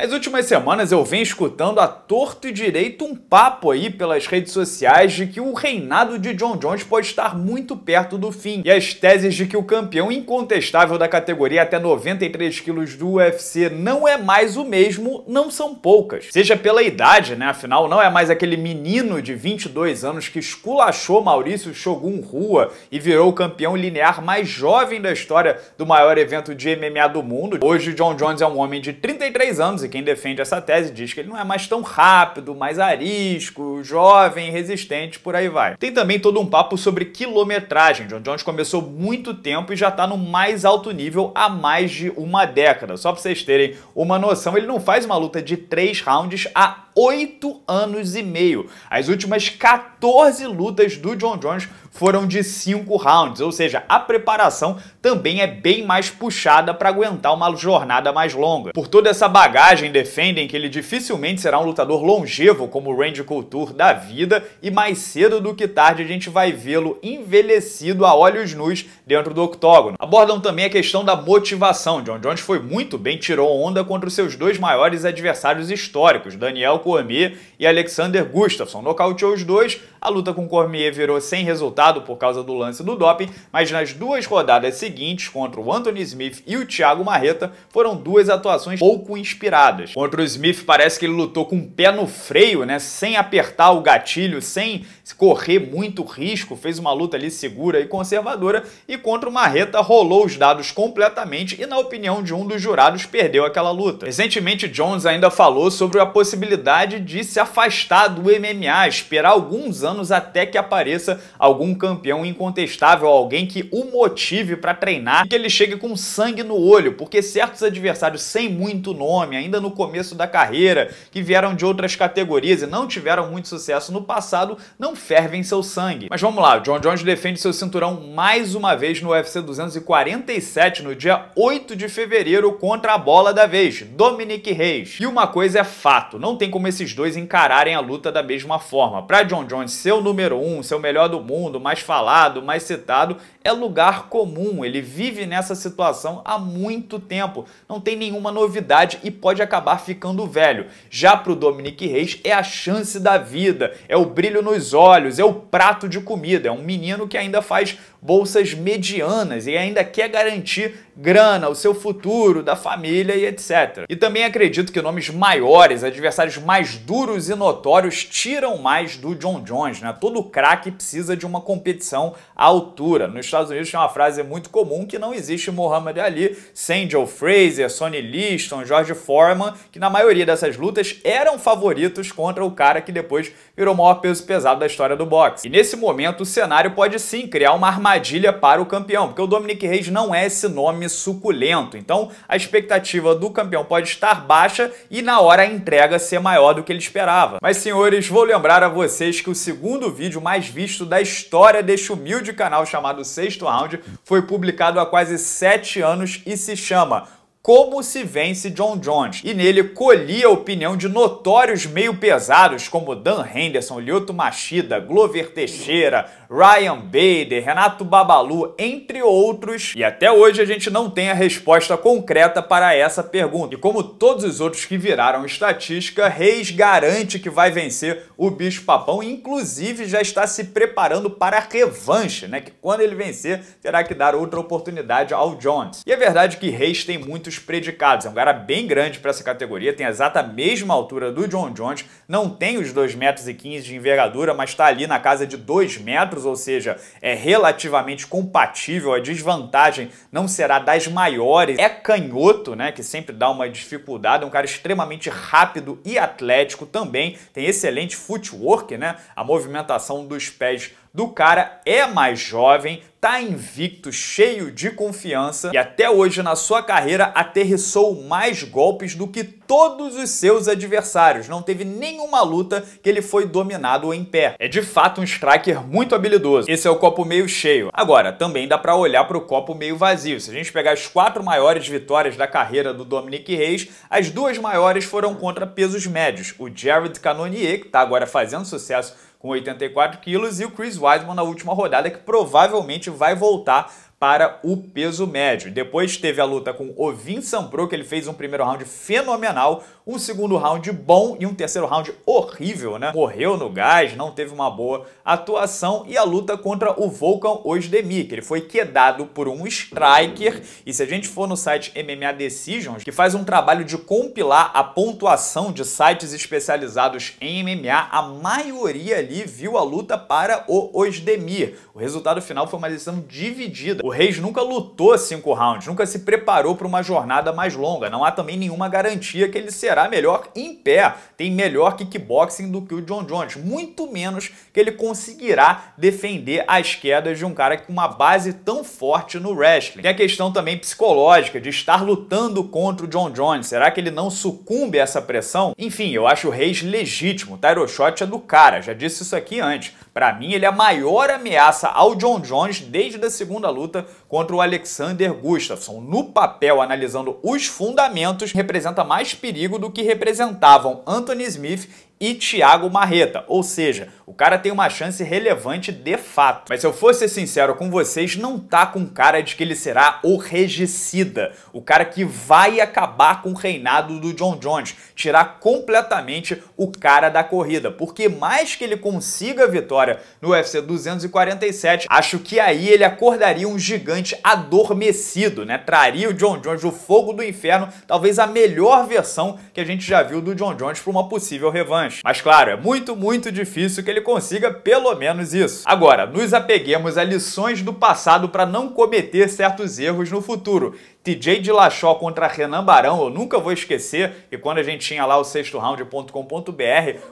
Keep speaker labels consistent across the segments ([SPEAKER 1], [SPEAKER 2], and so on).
[SPEAKER 1] Nas últimas semanas eu venho escutando a torto e direito um papo aí pelas redes sociais de que o reinado de John Jones pode estar muito perto do fim e as teses de que o campeão incontestável da categoria até 93 quilos do UFC não é mais o mesmo não são poucas. Seja pela idade, né? Afinal, não é mais aquele menino de 22 anos que esculachou Maurício Shogun Rua e virou o campeão linear mais jovem da história do maior evento de MMA do mundo. Hoje, John Jones é um homem de 33 anos e quem defende essa tese diz que ele não é mais tão rápido, mais arisco, jovem, resistente, por aí vai. Tem também todo um papo sobre quilometragem. John Jones começou muito tempo e já está no mais alto nível há mais de uma década. Só para vocês terem uma noção, ele não faz uma luta de três rounds há oito anos e meio. As últimas 14 lutas do John Jones foram de 5 rounds, ou seja, a preparação também é bem mais puxada para aguentar uma jornada mais longa. Por toda essa bagagem, defendem que ele dificilmente será um lutador longevo como o Randy Couture da vida e mais cedo do que tarde a gente vai vê-lo envelhecido a olhos nus dentro do octógono. Abordam também a questão da motivação. John Jones foi muito bem, tirou onda contra os seus dois maiores adversários históricos, Daniel Cormier e Alexander Gustafsson. Nocauteou os dois, a luta com Cormier virou sem resultado por causa do lance do doping, mas nas duas rodadas seguintes, contra o Anthony Smith e o Thiago Marreta, foram duas atuações pouco inspiradas. Contra o Smith, parece que ele lutou com o pé no freio, né? Sem apertar o gatilho, sem correr muito risco, fez uma luta ali segura e conservadora, e contra o Marreta rolou os dados completamente e, na opinião de um dos jurados, perdeu aquela luta. Recentemente, Jones ainda falou sobre a possibilidade de se afastar do MMA, esperar alguns anos anos até que apareça algum campeão incontestável, alguém que o motive para treinar e que ele chegue com sangue no olho, porque certos adversários sem muito nome, ainda no começo da carreira, que vieram de outras categorias e não tiveram muito sucesso no passado, não fervem seu sangue. Mas vamos lá, o John Jones defende seu cinturão mais uma vez no UFC 247 no dia 8 de fevereiro contra a bola da vez, Dominic Reis. E uma coisa é fato, não tem como esses dois encararem a luta da mesma forma. Para John Jones ser o número um, ser o melhor do mundo, mais falado, mais citado, é lugar comum. Ele vive nessa situação há muito tempo. Não tem nenhuma novidade e pode acabar ficando velho. Já para o Dominic Reis é a chance da vida, é o brilho nos olhos, é o prato de comida. É um menino que ainda faz bolsas medianas e ainda quer garantir grana, o seu futuro, da família e etc. E também acredito que nomes maiores, adversários mais duros e notórios tiram mais do John Jones competições, né? Todo craque precisa de uma competição à altura. Nos Estados Unidos tem uma frase muito comum que não existe Muhammad Ali sem Joe Fraser, Sonny Liston, George Foreman, que na maioria dessas lutas eram favoritos contra o cara que depois virou o maior peso pesado da história do boxe. E nesse momento o cenário pode sim criar uma armadilha para o campeão, porque o Dominic Reis não é esse nome suculento. Então a expectativa do campeão pode estar baixa e na hora a entrega ser maior do que ele esperava. Mas senhores, vou lembrar a vocês que o segundo segundo vídeo mais visto da história deste humilde canal chamado Sexto Round, foi publicado há quase 7 anos e se chama como se Vence John Jones, e nele colhia a opinião de notórios meio pesados como Dan Henderson, Lyoto Machida, Glover Teixeira, Ryan Bader, Renato Babalu, entre outros. E até hoje a gente não tem a resposta concreta para essa pergunta. E como todos os outros que viraram estatística, Reis garante que vai vencer o bicho papão, inclusive já está se preparando para a revanche, né? Que quando ele vencer, terá que dar outra oportunidade ao Jones. E é verdade que Reis tem muitos dos predicados. É um cara bem grande para essa categoria, tem a exata mesma altura do John Jones, não tem os 2,15 metros e de envergadura, mas está ali na casa de 2 metros, ou seja, é relativamente compatível, a desvantagem não será das maiores. É canhoto, né, que sempre dá uma dificuldade, é um cara extremamente rápido e atlético também, tem excelente footwork, né, a movimentação dos pés do cara é mais jovem, tá invicto, cheio de confiança e até hoje na sua carreira aterrissou mais golpes do que todos os seus adversários. Não teve nenhuma luta que ele foi dominado em pé. É de fato um striker muito habilidoso. Esse é o copo meio cheio. Agora, também dá para olhar para o copo meio vazio. Se a gente pegar as quatro maiores vitórias da carreira do Dominic Reis, as duas maiores foram contra pesos médios. O Jared Cannonier, que está agora fazendo sucesso com 84 quilos, e o Chris Weidman na última rodada, que provavelmente vai voltar para o peso médio. Depois teve a luta com Ovin Sampro, que ele fez um primeiro round fenomenal, um segundo round bom e um terceiro round horrível, né? Morreu no gás, não teve uma boa atuação e a luta contra o Volkan Ozdemir, que ele foi quedado por um striker e se a gente for no site MMA Decisions, que faz um trabalho de compilar a pontuação de sites especializados em MMA, a maioria ali viu a luta para o Ozdemir. O resultado final foi uma decisão dividida. O Reis nunca lutou cinco rounds, nunca se preparou para uma jornada mais longa. Não há também nenhuma garantia que ele será será melhor em pé, tem melhor kickboxing do que o John Jones, muito menos que ele conseguirá defender as quedas de um cara com uma base tão forte no wrestling. Tem a questão também psicológica de estar lutando contra o John Jones, será que ele não sucumbe a essa pressão? Enfim, eu acho o Reis legítimo, o Tyro Shot é do cara, já disse isso aqui antes. Para mim, ele é a maior ameaça ao John Jones desde a segunda luta contra o Alexander Gustafsson. No papel, analisando os fundamentos, representa mais perigo do que representavam Anthony Smith e Thiago Marreta, ou seja, o cara tem uma chance relevante de fato. Mas se eu fosse sincero com vocês, não tá com cara de que ele será o regicida, o cara que vai acabar com o reinado do John Jones, tirar completamente o cara da corrida, porque mais que ele consiga a vitória no UFC 247, acho que aí ele acordaria um gigante adormecido, né? Traria o John Jones o fogo do inferno, talvez a melhor versão que a gente já viu do John Jones para uma possível revanche. Mas claro, é muito, muito difícil que ele consiga pelo menos isso. Agora, nos apeguemos a lições do passado para não cometer certos erros no futuro TJ Dilachó contra Renan Barão, eu nunca vou esquecer, e quando a gente tinha lá o sexto round.com.br,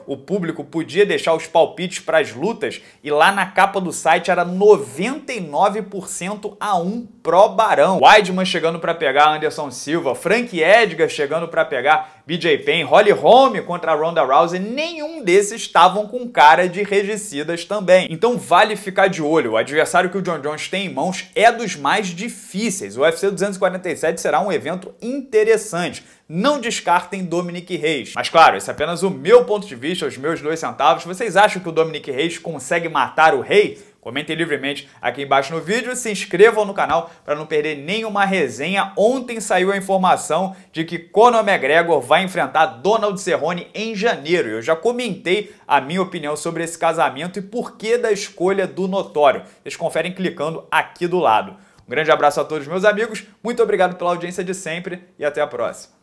[SPEAKER 1] o público podia deixar os palpites para as lutas, e lá na capa do site era 99% a 1 pro Barão. Weidman chegando para pegar Anderson Silva, Frank Edgar chegando para pegar BJ Penn, Holly Holm contra Ronda Rousey, nenhum desses estavam com cara de regicidas também. Então vale ficar de olho, o adversário que o John Jones tem em mãos é dos mais difíceis. O UFC 240 será um evento interessante. Não descartem Dominic Reis. Mas claro, esse é apenas o meu ponto de vista, os meus dois centavos. Vocês acham que o Dominic Reis consegue matar o rei? Comentem livremente aqui embaixo no vídeo se inscrevam no canal para não perder nenhuma resenha. Ontem saiu a informação de que Conor McGregor vai enfrentar Donald Cerrone em janeiro. Eu já comentei a minha opinião sobre esse casamento e por que da escolha do notório. Vocês conferem clicando aqui do lado. Um grande abraço a todos meus amigos, muito obrigado pela audiência de sempre e até a próxima.